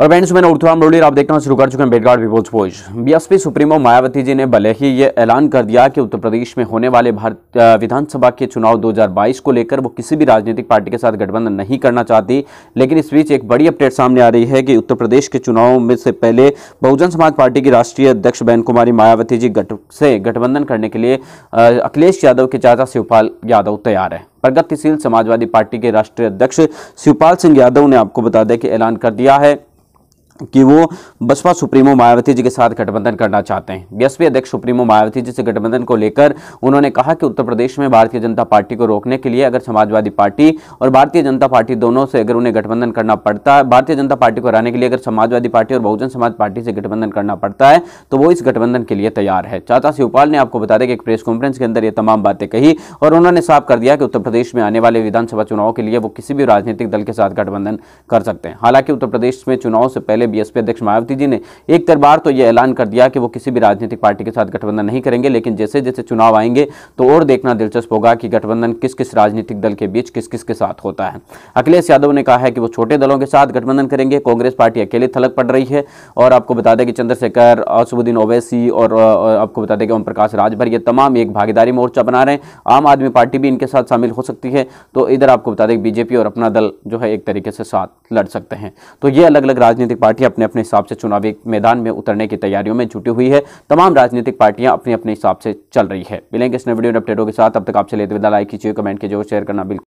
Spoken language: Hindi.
और बैंड सुबह उर्थराम रोली आप देखना शुरू कर चुके हैं बेटगा पीपुल्स पोज बीएसपी सुप्रीमो मायावती जी ने भले ही ये ऐलान कर दिया कि उत्तर प्रदेश में होने वाले भारत विधानसभा के चुनाव 2022 को लेकर वो किसी भी राजनीतिक पार्टी के साथ गठबंधन नहीं करना चाहती लेकिन इस बीच एक बड़ी अपडेट सामने आ रही है कि उत्तर प्रदेश के चुनाव में से पहले बहुजन समाज पार्टी की राष्ट्रीय अध्यक्ष बैन कुमारी मायावती जी गट से गठबंधन करने के लिए अखिलेश यादव के चाचा शिवपाल यादव तैयार है प्रगतिशील समाजवादी पार्टी के राष्ट्रीय अध्यक्ष शिवपाल सिंह यादव ने आपको बता दें कि ऐलान कर दिया है कि वो बसपा सुप्रीमो मायावती जी के साथ गठबंधन करना चाहते हैं बीएसपी अध्यक्ष सुप्रीमो मायावती जी से गठबंधन को लेकर उन्होंने कहा कि उत्तर प्रदेश में भारतीय जनता पार्टी को रोकने के लिए अगर समाजवादी पार्टी और भारतीय जनता पार्टी दोनों से अगर उन्हें गठबंधन करना पड़ता है भारतीय जनता पार्टी को हराने के लिए अगर समाजवादी पार्टी और बहुजन समाज पार्टी से गठबंधन करना पड़ता है तो वो इस गठबंधन के लिए तैयार है चाचा शिवपाल ने आपको बता दें कि एक प्रेस कॉन्फ्रेंस के अंदर ये तमाम बातें कही और उन्होंने साफ कर दिया कि उत्तर प्रदेश में आने वाले विधानसभा चुनाव के लिए वो किसी भी राजनीतिक दल के साथ गठबंधन कर सकते हैं हालांकि उत्तर प्रदेश में चुनाव से पहले बीएसपी अध्यक्ष मायावती जी ने एक दरबार तो यह ऐलान कर दिया कि वो किसी भी राजनीतिक पार्टी के साथ गठबंधन नहीं करेंगे लेकिन जैसे जैसे चुनाव आएंगे तो और देखना दिलचस्प होगा कि गठबंधन किस किस राजनीतिक दल के बीच किस किस के साथ होता है अखिलेश यादव ने कहा है कि वो छोटे दलों के साथ गठबंधन करेंगे कांग्रेस पार्टी अकेले थलक पड़ रही है और आपको बता दें कि चंद्रशेखर असुबुद्दीन ओवैसी और आपको बता दें कि ओम प्रकाश राजभर ये तमाम एक भागीदारी मोर्चा बना रहे हैं आम आदमी पार्टी भी इनके साथ शामिल हो सकती है तो इधर आपको बता दें बीजेपी और अपना दल जो है एक तरीके से साथ लड़ सकते हैं तो ये अलग अलग राजनीतिक पार्टी पार्टियां अपने अपने हिसाब से चुनावी मैदान में उतरने की तैयारियों में जुटी हुई है तमाम राजनीतिक पार्टियां अपने अपने हिसाब से चल रही है मिलेंगे इस नए वीडियो अपडेटों के साथ अब तक आपसे लेते विदा लाइक कीजिए कमेंट कीजिए और शेयर करना बिल्कुल